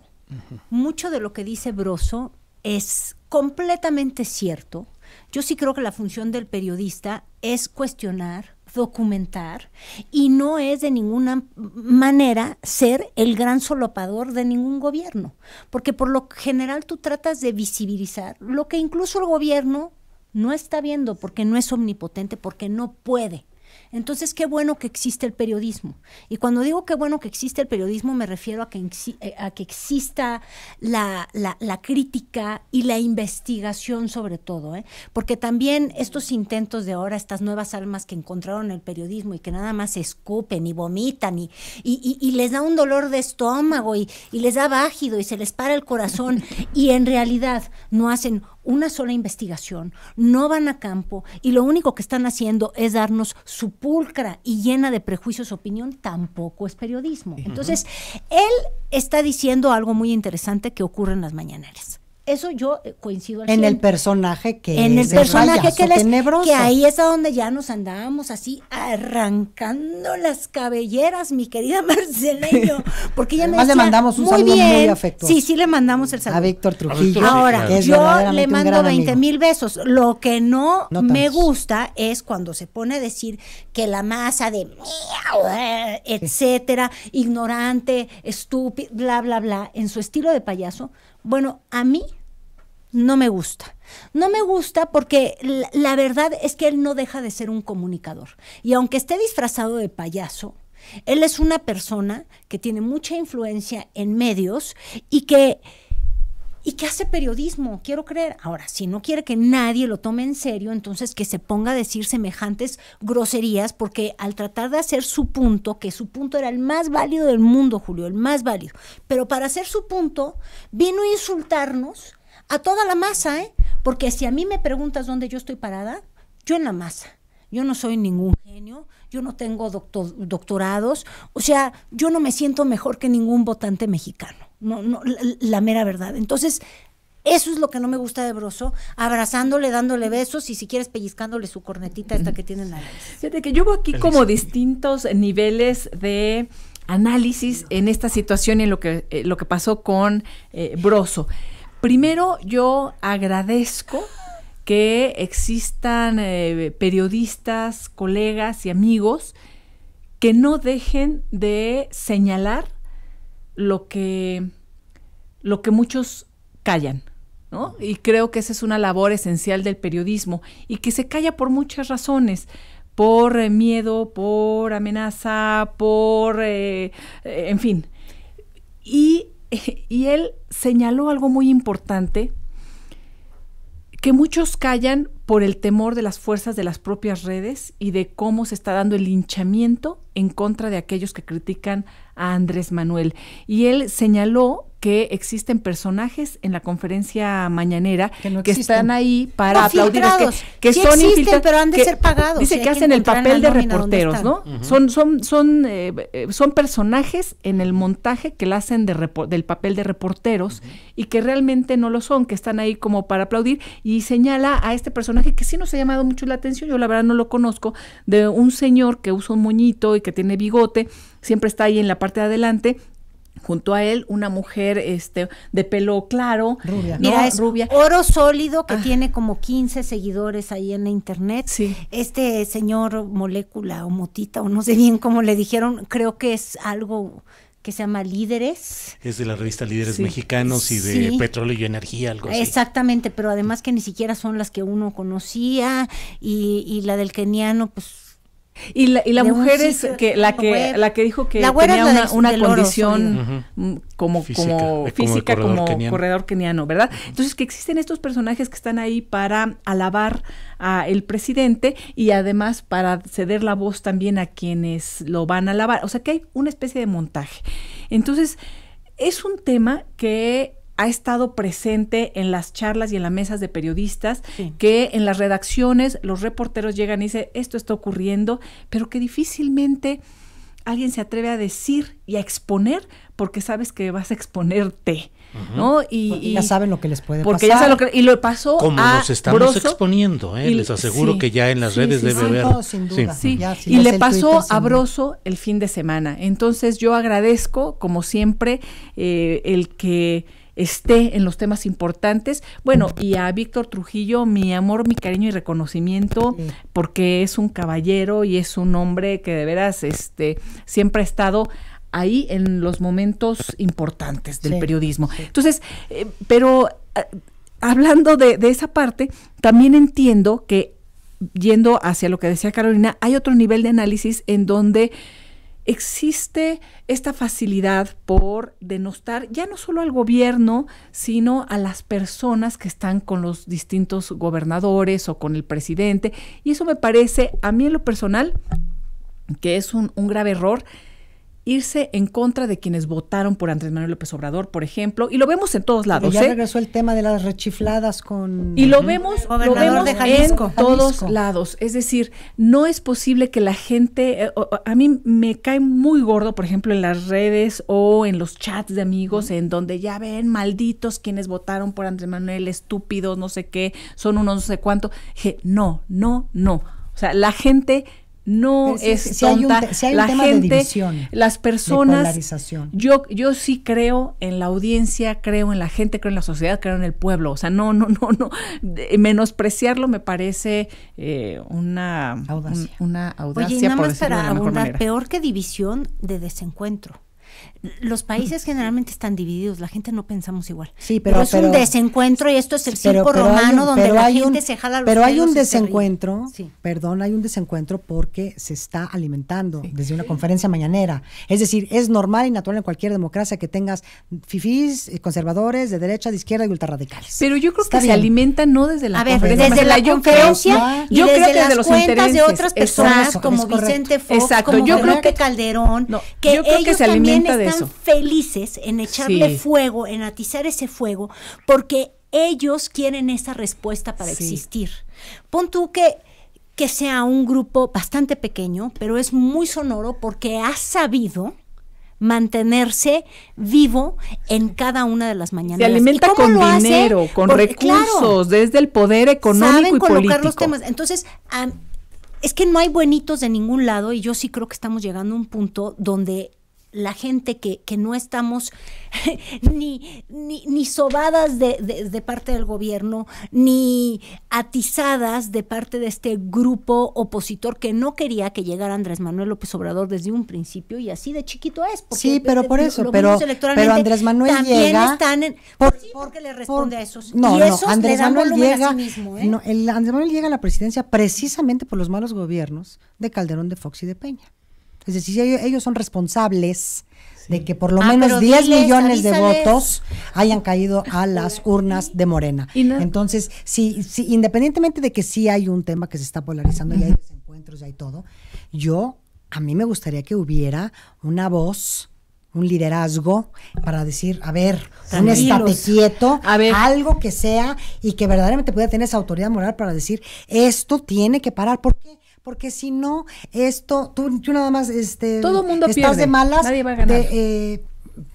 mucho de lo que dice Broso es completamente cierto, yo sí creo que la función del periodista es cuestionar, documentar y no es de ninguna manera ser el gran solopador de ningún gobierno, porque por lo general tú tratas de visibilizar lo que incluso el gobierno no está viendo porque no es omnipotente, porque no puede. Entonces, qué bueno que existe el periodismo. Y cuando digo qué bueno que existe el periodismo, me refiero a que, eh, a que exista la, la, crítica y la investigación sobre todo, ¿eh? porque también estos intentos de ahora, estas nuevas almas que encontraron el periodismo y que nada más escupen y vomitan y, y, les da un dolor de estómago y, les da bájido y se les para el corazón [LAUGHS] y en realidad no hacen una sola investigación, no van a campo y lo único que están haciendo es darnos su pulcra y llena de prejuicios opinión, tampoco es periodismo. Entonces, él está diciendo algo muy interesante que ocurre en las mañaneras. Eso yo eh, coincido En el personaje que En el personaje que, es. Tenebroso. que ahí es a donde ya nos andábamos así arrancando las cabelleras, mi querida [LAUGHS] Marcelino, porque ya me decía, le mandamos un saludo muy afectuoso. Sí, sí le mandamos el saludo. A Víctor Trujillo. Ahora, yo le mando 20 mil besos. Lo que no, no me gusta es cuando se pone a decir que la masa de eh, etcétera, ignorante, estúpido, bla, bla, bla, en su estilo de payaso. Bueno, a mí no me gusta. No me gusta porque la, verdad es que él no deja de ser un comunicador. Y aunque esté disfrazado de payaso, él es una persona que tiene mucha influencia en medios y que y que hace periodismo, quiero creer. Ahora, si no quiere que nadie lo tome en serio, entonces que se ponga a decir semejantes groserías, porque al tratar de hacer su punto, que su punto era el más válido del mundo, Julio, el más válido, pero para hacer su punto, vino a insultarnos a toda la masa, ¿eh? Porque si a mí me preguntas dónde yo estoy parada, yo en la masa. Yo no soy ningún genio, yo no tengo doctorados, o sea, yo no me siento mejor que ningún votante mexicano, no, no, la, mera verdad. Entonces, eso es lo que no me gusta de Broso, abrazándole, dándole besos y si quieres pellizcándole su cornetita esta que tiene la Fíjate que yo veo aquí como distintos niveles de análisis en esta situación y en lo que, eh, lo que pasó con eh, Primero, yo agradezco que existan eh, periodistas, colegas y amigos que no dejen de señalar lo que, lo que muchos callan. ¿no? Y creo que esa es una labor esencial del periodismo y que se calla por muchas razones, por eh, miedo, por amenaza, por, eh, en fin. Y [LAUGHS] y él señaló algo muy importante que muchos callan por el temor de las fuerzas de las propias redes y de cómo se está dando el linchamiento en contra de aquellos que critican a Andrés Manuel. Y él señaló que existen personajes en la conferencia mañanera que, están ahí para aplaudir, que, que son existen, pero han de ser pagados. Dice que hacen el papel de reporteros, ¿no? Son son son eh, son personajes en el montaje que la hacen de del papel de reporteros y que realmente no lo son, que están ahí como para aplaudir y señala a este personaje que sí nos ha llamado mucho la atención, yo la verdad no lo conozco, de un señor que usa un moñito y que tiene bigote, siempre está ahí en la parte de adelante junto a él una mujer este de pelo claro, rubia, Mira, es rubia. Oro sólido que ah. tiene como 15 seguidores ahí en internet. Este señor molécula o motita o no sé bien cómo le dijeron, creo que es algo que se llama Líderes. Es de la revista Líderes Mexicanos y de Petróleo y Energía, algo así. Exactamente, pero además que ni siquiera son las que uno conocía y, y la del keniano, pues y la, mujer es que la que la que dijo que tenía una, una condición como física como, física, como, corredor, keniano. ¿verdad? Entonces que existen estos personajes que están ahí para alabar al presidente y además para ceder la voz también a quienes lo van a alabar. O sea que hay una especie de montaje. Entonces es un tema que ha estado presente en las charlas y en las mesas de periodistas, que en las redacciones los reporteros llegan y dicen, esto está ocurriendo, pero que difícilmente alguien se atreve a decir y a exponer porque sabes que vas a exponerte. Y, ya saben lo que les puede porque pasar. Ya y lo pasó Como estamos exponiendo, ¿eh? les aseguro que ya en las redes debe haber. sin y le pasó a Broso el fin de semana. Entonces yo agradezco, como siempre, eh, el que esté en los temas importantes. Bueno, y a Víctor Trujillo, mi amor, mi cariño y reconocimiento, porque es un caballero y es un hombre que de veras este, siempre ha estado ahí en los momentos importantes del periodismo. Entonces, eh, pero eh, hablando de, de esa parte, también entiendo que yendo hacia lo que decía Carolina, hay otro nivel de análisis en donde existe esta facilidad por denostar ya no solo al gobierno, sino a las personas que están con los distintos gobernadores o con el presidente. Y eso me parece, a mí en lo personal, que es un, grave error irse en contra de quienes votaron por Andrés Manuel López Obrador, por ejemplo, y lo vemos en todos lados. ya ¿eh? regresó el tema de las rechifladas con y lo vemos, en todos lados. Es decir, no es posible que la gente, eh, a mí me cae muy gordo, por ejemplo, en las redes o en los chats de amigos, en donde ya ven malditos quienes votaron por Andrés Manuel, estúpidos, no sé qué, son unos no sé cuánto. no, no, no. O sea, la gente no es división, las personas. yo, yo sí creo en la audiencia, creo en la gente, creo en la sociedad, creo en el pueblo. O sea, no, no, no, no. menospreciarlo me parece eh, una audacia, una audacia más para peor que división de desencuentro. Los países generalmente están divididos, la gente no pensamos igual. pero, es un desencuentro y esto es el circo romano donde la gente un, se jala los Pero hay un desencuentro, perdón, hay un desencuentro porque se está alimentando desde una conferencia mañanera. Es decir, es normal y natural en cualquier democracia que tengas fifís, eh, conservadores, de derecha, de izquierda y ultrarradicales. Pero yo creo que se alimenta no desde la A ver, desde la yo creo que las los cuentas de otras personas como Vicente Fox, como yo creo que, Calderón, que ellos también están felices en echarle fuego, en atizar ese fuego, porque ellos quieren esa respuesta para existir. Pon tú que que sea un grupo bastante pequeño, pero es muy sonoro porque ha sabido mantenerse vivo en cada una de las mañanas. Se alimenta con dinero, con recursos, desde el poder económico saben y colocar político. los temas. Entonces, es que no hay buenitos de ningún lado y yo sí creo que estamos llegando a un punto donde la gente que, que no estamos [LAUGHS] ni, ni, ni sobadas de, de, parte del gobierno, ni atizadas de parte de este grupo opositor que no quería que llegara Andrés Manuel López Obrador desde un principio y así de chiquito es. sí, pero por eso, pero, Andrés Manuel también Están pues porque le responde a esos. No, no, Andrés Manuel llega. ¿eh? Andrés Manuel llega a la presidencia precisamente por los malos gobiernos de Calderón, de Fox y de Peña. Es decir, ellos son responsables de que por lo ah, menos 10 millones de votos hayan caído a las urnas de Morena. Entonces, sí, sí, independientemente de que sí hay un tema que se está polarizando y hay desencuentros y hay todo, yo, a mí me gustaría que hubiera una voz un liderazgo para decir, a ver, un estate quieto, algo que sea y que verdaderamente pueda tener esa autoridad moral para decir, esto tiene que parar. ¿Por qué? Porque si no, esto, tú, nada más este, Todo mundo estás de malas. Nadie va a ganar. Eh,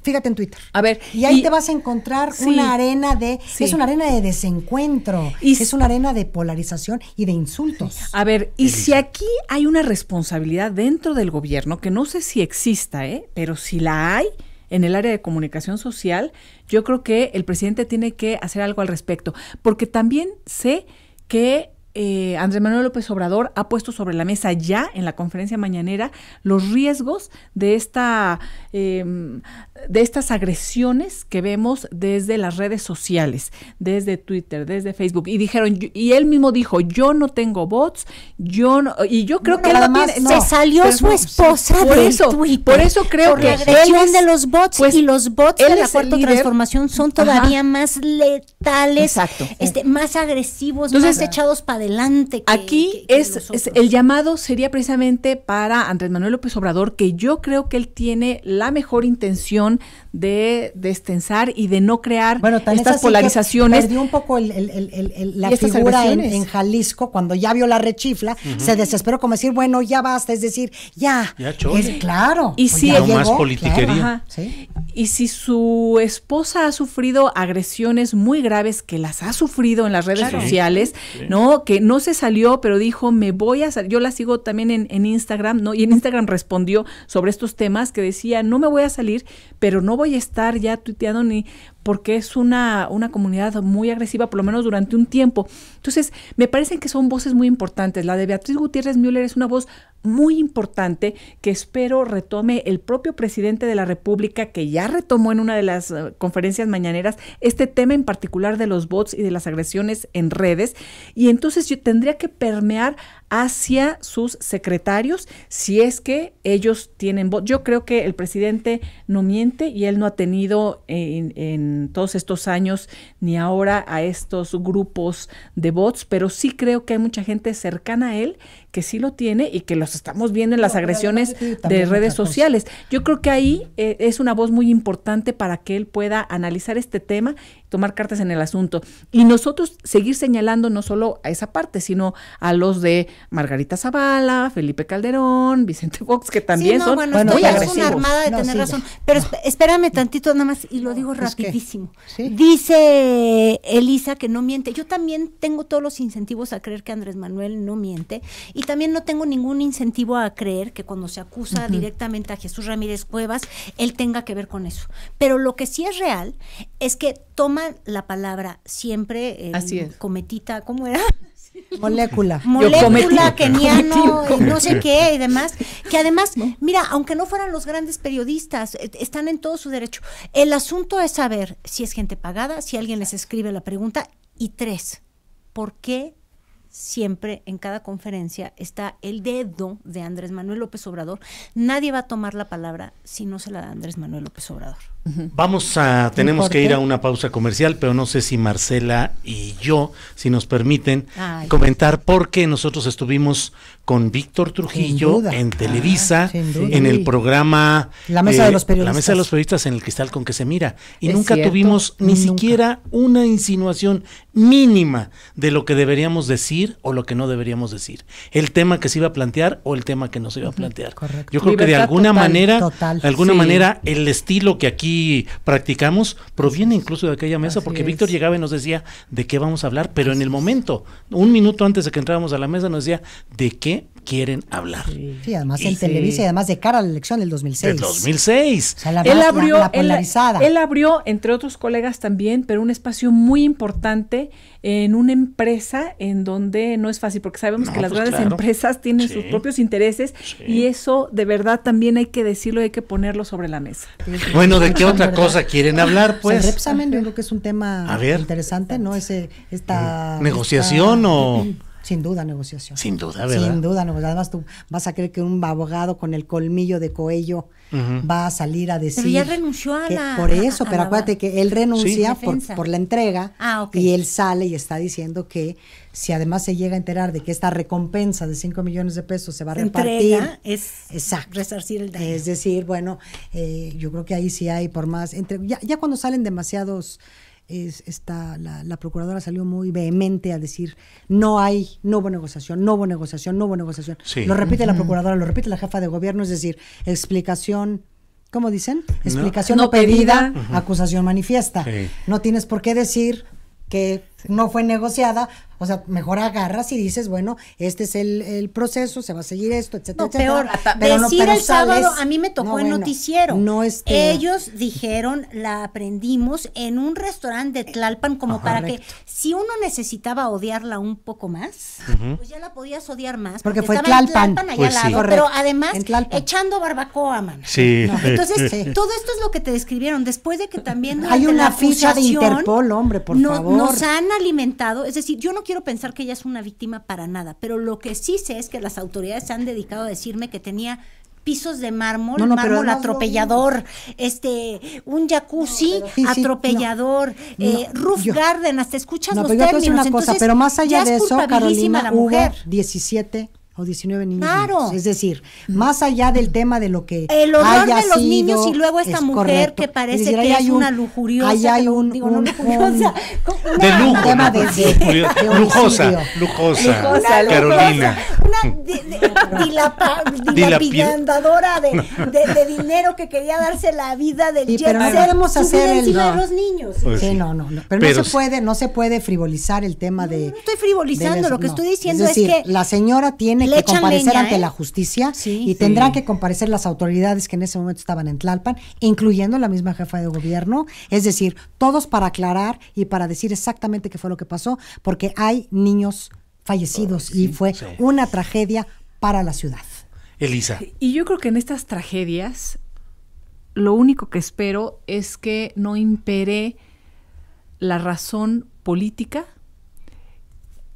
fíjate en Twitter. A ver. Y ahí te vas a encontrar una arena de. Es una arena de desencuentro. Y, es una arena de polarización y de insultos. A ver, y si aquí hay una responsabilidad dentro del gobierno, que no sé si exista, ¿eh? pero si la hay en el área de comunicación social, yo creo que el presidente tiene que hacer algo al respecto. Porque también sé que eh, Andrés Manuel López Obrador ha puesto sobre la mesa ya en la conferencia mañanera los riesgos de, esta, em, de estas agresiones que vemos desde las redes sociales, desde Twitter, desde Facebook. Y dijeron, y él mismo dijo, yo no tengo bots, yo no, y yo creo que él también. se salió su esposa por eso, Twitter, Por eso creo que la de los bots pues, y los bots de la cuarta transformación son todavía más letales, Este, más agresivos, más echados para adelante. Aquí es, el llamado sería precisamente para Andrés Manuel López Obrador, que yo creo que él tiene la mejor intención de destensar y de no crear bueno, estas polarizaciones. Perdió un poco la figura en, Jalisco cuando ya vio la rechifla, se desesperó como decir, bueno, ya basta, es decir, ya. es, Claro. Y pues si no más politiquería. Y si su esposa ha sufrido agresiones muy graves que las ha sufrido en las redes sociales, ¿no? Que no se salió, pero dijo, me voy a salir. Yo la sigo también en, Instagram, ¿no? Y en Instagram respondió sobre estos temas que decía, no me voy a salir, pero no voy voy a estar ya tuiteando ni porque es una, una comunidad muy agresiva, por lo menos durante un tiempo. Entonces, me parecen que son voces muy importantes. La de Beatriz Gutiérrez Müller es una voz muy importante que espero retome el propio presidente de la República, que ya retomó en una de las eh, conferencias mañaneras este tema en particular de los bots y de las agresiones en redes. Y entonces yo tendría que permear hacia sus secretarios si es que ellos tienen bots. Yo creo que el presidente no miente y él no ha tenido en, en todos estos años ni ahora a estos grupos de bots, pero sí creo que hay mucha gente cercana a él que sí lo tiene y que los estamos viendo en las agresiones de redes sociales. Yo creo que ahí eh, es una voz muy importante para que él pueda analizar este tema tomar cartas en el asunto. Y nosotros seguir señalando no solo a esa parte, sino a los de Margarita Zavala, Felipe Calderón, Vicente Fox, que también son bueno, bueno, muy agresivos. armada de tener razón. Pero espérame tantito nada más y lo digo rapidísimo. Dice Elisa que no miente. Yo también tengo todos los incentivos a creer que Andrés Manuel no miente y también no tengo ningún incentivo a creer que cuando se acusa directamente a Jesús Ramírez Cuevas, él tenga que ver con eso. Pero lo que sí es real es que toman la palabra siempre. Así Cometita, ¿cómo era? [LAUGHS] Molécula. Molécula keniano, no sé qué y demás. Que además, mira, aunque no fueran los grandes periodistas, eh, están en todo su derecho. El asunto es saber si es gente pagada, si alguien les escribe la pregunta. Y tres, ¿por qué siempre en cada conferencia está el dedo de Andrés Manuel López Obrador? Nadie va a tomar la palabra si no se la da Andrés Manuel López Obrador. Vamos a, tenemos que ir a una pausa comercial, pero no sé si Marcela y yo, si nos permiten, comentar porque nosotros estuvimos con Víctor Trujillo en Televisa, ah, en el programa eh, La Mesa de los Periodistas. en el cristal con que se mira. Y nunca tuvimos ni siquiera una insinuación mínima de lo que deberíamos decir o lo que no deberíamos decir. El tema que se iba a plantear o el tema que no se iba a plantear. yo creo que de alguna manera, de alguna manera, el estilo que aquí practicamos proviene incluso de aquella mesa, porque Víctor llegaba y nos decía de qué vamos a hablar, pero en el momento, un minuto antes de que entrábamos a la mesa, nos decía de qué quieren hablar. Sí, además en Televisa y además de cara a la elección del 2006. El 2006. O sea, él abrió, la, la polarizada. Él, abrió, entre otros colegas también, pero un espacio muy importante en una empresa en donde no es fácil, porque sabemos que las pues grandes empresas tienen sus propios intereses y eso de verdad también hay que decirlo, hay que ponerlo sobre la mesa. Bueno, ¿de qué otra cosa quieren hablar? Pues. O el Repsamen yo creo que es un tema interesante, ¿no? Ese, esta... ¿Negociación o...? Sin duda negociación. Sin duda, ¿verdad? Sin duda negociación. Además tú vas a creer que un abogado con el colmillo de coello va a salir a decir... Pero ya renunció a la... Por eso, pero acuérdate que él renuncia por, la entrega ah, y él sale y está diciendo que si además se llega a enterar de que esta recompensa de 5 millones de pesos se va a repartir... es exacto, resarcir el daño. Es decir, bueno, eh, yo creo que ahí sí hay por más... Entre, ya cuando salen demasiados es, está, la, la, procuradora salió muy vehemente a decir no hay, no hubo negociación, no hubo negociación, no hubo negociación. Lo repite la procuradora, lo repite la jefa de gobierno, es decir, explicación ¿cómo dicen? Explicación no, pedida, acusación manifiesta. No tienes por qué decir que no fue negociada, o sea, mejor agarras y dices, bueno, este es el, proceso, se va a seguir esto, etcétera, no, Peor, decir el sábado, a mí me tocó el noticiero. Este Ellos dijeron, la aprendimos en un restaurante de Tlalpan, como para que si uno necesitaba odiarla un poco más, pues ya la podías odiar más. Porque, fue Tlalpan. En Tlalpan pues pero además echando barbacoa, man. Sí. Entonces, todo esto es lo que te describieron. Después de que también. Hay una ficha de Interpol, hombre, por favor. Nos han alimentado, es decir, yo no quiero pensar que ella es una víctima para nada, pero lo que sí sé es que las autoridades se han dedicado a decirme que tenía pisos de mármol, mármol atropellador, este, un jacuzzi atropellador, eh, roof garden, hasta escuchas los pero términos. Una pero más allá de eso, Carolina, la mujer. hubo 17 o 19 niños. Claro. Es decir, más allá del tema de lo que. El horror de los niños y luego esta mujer que parece que es una lujuriosa. Ahí hay un. de lujo. Tema de, lujosa, lujosa. Carolina. Una de, de, de, dinero que quería darse la vida del chico. pero hacer el. No. los niños. Pues sí, No, no, no, Pero, no, se puede, no se puede frivolizar el tema de. No, estoy frivolizando, lo que estoy diciendo es, que. La señora tiene que comparecer ante la ¿eh? justicia y tendrán que comparecer las autoridades que en ese momento estaban en Tlalpan, incluyendo la misma jefa de gobierno, es decir, todos para aclarar y para decir exactamente qué fue lo que pasó, porque hay niños fallecidos y fue una tragedia para la ciudad. Elisa. Y yo creo que en estas tragedias lo único que espero es que no impere la razón política,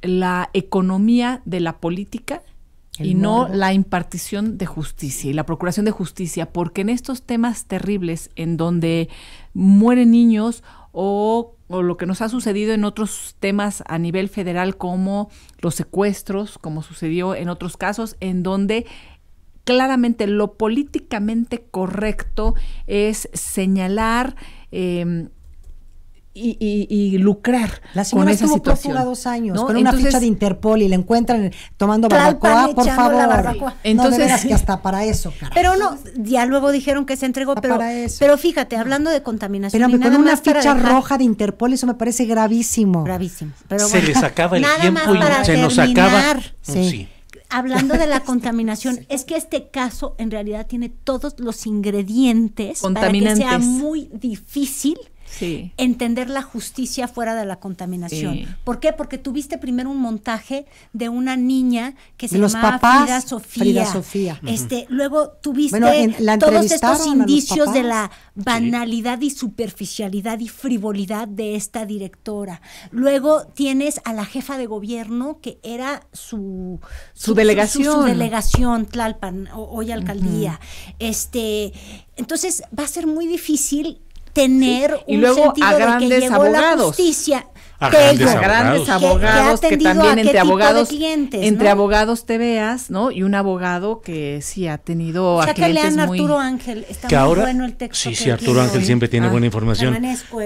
la economía de la política y no la impartición de justicia y la procuración de justicia, porque en estos temas terribles en donde mueren niños o, lo que nos ha sucedido en otros temas a nivel federal como los secuestros, como sucedió en otros casos, en donde claramente lo políticamente correcto es señalar... Eh, y, lucrar. La con esa situación. dos años con una ficha de Interpol y la encuentran tomando barbacoa, por favor. Entonces, [LAUGHS] hasta para eso. Pero no, ya luego dijeron que se entregó, pero, pero fíjate, hablando de contaminación. Pero con una ficha roja de Interpol, eso me parece gravísimo. Gravísimo. Pero se les acaba el tiempo y se nos acaba. Oh, sí. hablando de la [LAUGHS] contaminación, es que este caso en realidad tiene todos los ingredientes para que sea muy difícil Entender la justicia fuera de la contaminación. ¿Por qué? Porque tuviste primero un montaje de una niña que se llamaba Frida Sofía. Sofía. Este, luego tuviste todos estos indicios de la banalidad y superficialidad y frivolidad de esta directora. Luego tienes a la jefa de gobierno que era su delegación, su, delegación Tlalpan, hoy alcaldía. Este, entonces va a ser muy difícil tener un sentido a grandes de que llegó abogados. la justicia a grandes, abogados. Que, también entre abogados clientes, entre abogados te veas no y un abogado que sí ha tenido o que lean Arturo Ángel está ahora, bueno el texto sí sí Arturo Ángel siempre tiene ah, buena información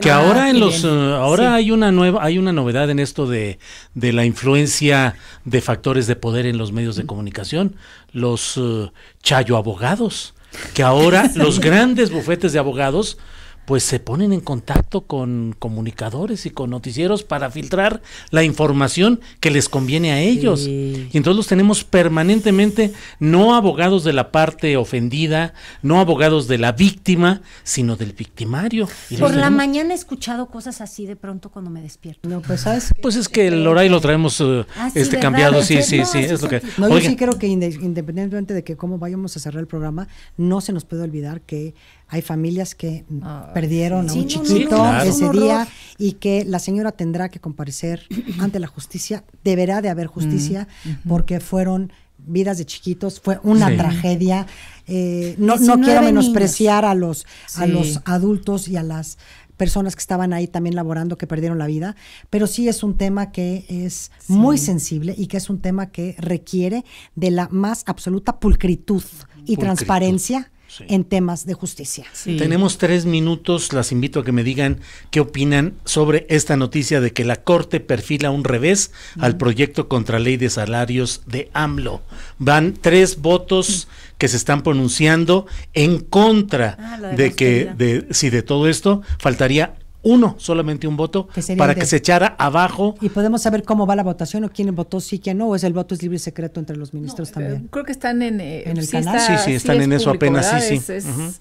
que ahora en los eh, ahora hay una nueva hay una novedad en esto de la influencia de factores de poder en los medios de mm. comunicación los eh, chayo abogados que ahora [LAUGHS] los grandes bufetes de abogados pues se ponen en contacto con comunicadores y con noticieros para filtrar la información que les conviene a ellos. Y entonces los tenemos permanentemente, no abogados de la parte ofendida, no abogados de la víctima, sino del victimario. Por la mañana he escuchado cosas así de pronto cuando me despierto. No, pues, pues es que el horario lo traemos eh, ah, este cambiado, sí, sí, sí, yo sí creo que independientemente de que cómo vayamos a cerrar el programa, no se nos puede olvidar que hay familias que ah, perdieron a un chiquito ese día y que la señora tendrá que comparecer [CLEARS THROAT] ante la justicia. Deberá de haber justicia mm, porque fueron vidas de chiquitos. Fue una tragedia. Eh, no, quiero menospreciar a los, a los adultos y a las personas que estaban ahí también laborando que perdieron la vida, pero sí es un tema que es muy sensible y que es un tema que requiere de la más absoluta pulcritud y transparencia en temas de justicia. Tenemos tres minutos, las invito a que me digan qué opinan sobre esta noticia de que la Corte perfila un revés al proyecto contra ley de salarios de AMLO. Van tres votos que se están pronunciando en contra ah, de, que, de, si de todo esto, faltaría uno, solamente un voto, para que se echara abajo. ¿Y podemos saber cómo va la votación o quién votó sí, quién no? ¿O es el voto es libre y secreto entre los ministros eh, también? creo que están en, eh, el sí canal. sí, sí, están en eso apenas,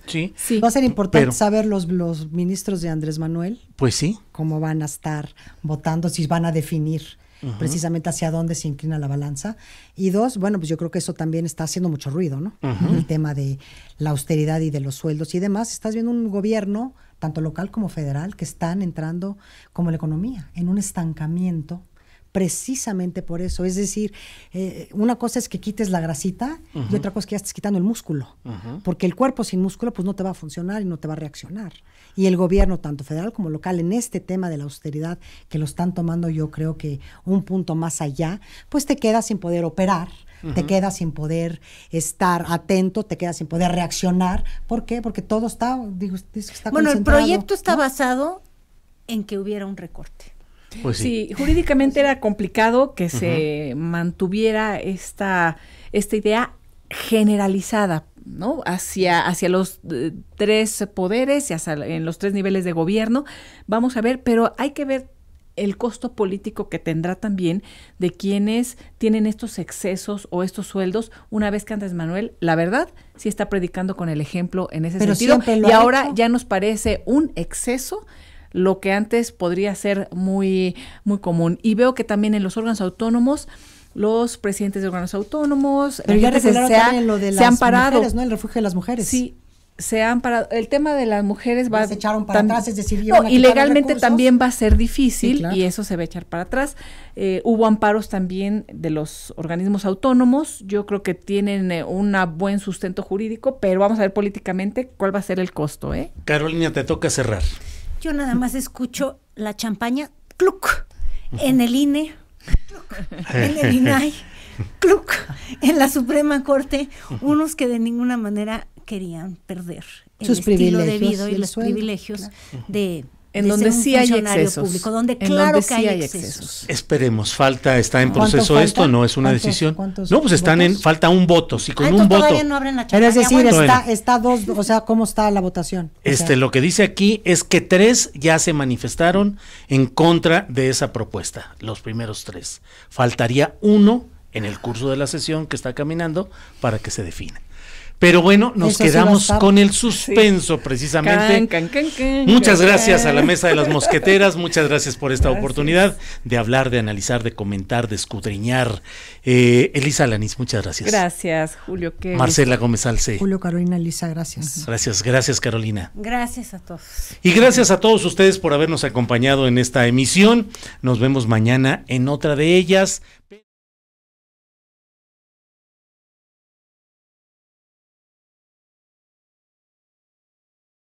sí, sí. Va a ser importante saber los, los ministros de Andrés Manuel. Pues sí. Cómo van a estar votando, si van a definir precisamente hacia dónde se inclina la balanza. Y dos, bueno, pues yo creo que eso también está haciendo mucho ruido, ¿no? El tema de la austeridad y de los sueldos y demás. Estás viendo un gobierno, tanto local como federal, que están entrando como la economía, en un estancamiento precisamente por eso. Es decir, eh, una cosa es que quites la grasita y otra cosa es que ya estés quitando el músculo. Porque el cuerpo sin músculo pues no te va a funcionar y no te va a reaccionar. Y el gobierno, tanto federal como local, en este tema de la austeridad que lo están tomando yo creo que un punto más allá, pues te quedas sin poder operar te quedas sin poder estar atento, te quedas sin poder reaccionar. ¿Por qué? Porque todo está, Bueno, el proyecto está basado en que hubiera un recorte. Pues sí. jurídicamente era complicado que se mantuviera esta, esta idea generalizada, ¿no? Hacia, hacia los eh, tres poderes y en los tres niveles de gobierno. Vamos a ver, pero hay que ver el costo político que tendrá también de quienes tienen estos excesos o estos sueldos una vez que Andrés Manuel, la verdad, sí está predicando con el ejemplo en ese sentido. Y ahora ya nos parece un exceso lo que antes podría ser muy, muy común. Y veo que también en los órganos autónomos los presidentes de órganos autónomos, Pero ya se, lo de las han parado, ¿no? El refugio de las mujeres. Sí, se han parado. El tema de las mujeres va. Se echaron para atrás, es decir, y legalmente también va a ser difícil y eso se va a echar para atrás. Eh, hubo amparos también de los organismos autónomos. Yo creo que tienen eh, un buen sustento jurídico, pero vamos a ver políticamente cuál va a ser el costo. ¿eh? Carolina, te toca cerrar yo nada más escucho la champaña cluc en el INE, en el INAI, cluc en la Suprema Corte, unos que de ninguna manera querían perder el Sus estilo de vida y, los privilegios de en donde sí hay excesos. Público, donde claro que hay excesos. Esperemos, falta, está en proceso esto, no es una decisión. No, pues están en, falta un voto, si con un pues voto. No abren es decir, está, dos, o sea, ¿cómo está la votación? este, lo que dice aquí es que tres ya se manifestaron en contra de esa propuesta, los primeros tres. Faltaría uno en el curso de la sesión que está caminando para que se defina. Pero bueno, nos quedamos con el suspenso precisamente. muchas gracias a la mesa de las mosqueteras, muchas gracias por esta oportunidad de hablar, de analizar, de comentar, de escudriñar. Eh, Elisa Lanis, muchas gracias. Gracias, Julio. Marcela Gómez Alce. Julio Carolina Elisa, gracias. Gracias, gracias Carolina. Gracias a todos. Y gracias a todos ustedes por habernos acompañado en esta emisión. Nos vemos mañana en otra de ellas.